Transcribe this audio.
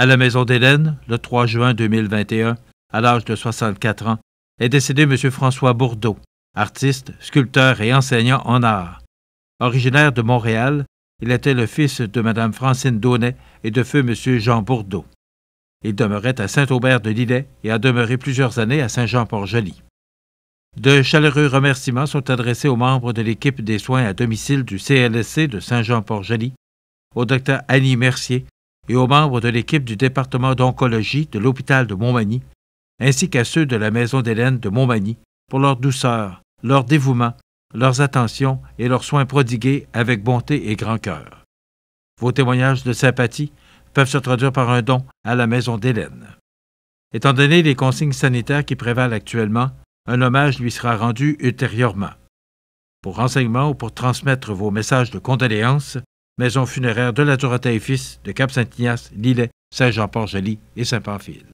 à la maison d'Hélène le 3 juin 2021 à l'âge de 64 ans est décédé M. François Bourdeau, artiste, sculpteur et enseignant en art. Originaire de Montréal, il était le fils de Mme Francine Daunet et de feu M. Jean Bourdeau. Il demeurait à Saint-Aubert-de-Lillet et a demeuré plusieurs années à Saint-Jean-Port-Joli. De chaleureux remerciements sont adressés aux membres de l'équipe des soins à domicile du CLSC de Saint-Jean-Port-Joli, au Dr Annie Mercier, et aux membres de l'équipe du département d'oncologie de l'hôpital de Montmagny, ainsi qu'à ceux de la Maison d'Hélène de Montmagny, pour leur douceur, leur dévouement, leurs attentions et leurs soins prodigués avec bonté et grand cœur. Vos témoignages de sympathie peuvent se traduire par un don à la Maison d'Hélène. Étant donné les consignes sanitaires qui prévalent actuellement, un hommage lui sera rendu ultérieurement. Pour renseignements ou pour transmettre vos messages de condoléances, maison funéraire de la et Fils de Cap-Saint-Ignace, Lillet, Saint-Jean-Port-Joli et Saint-Pamphile.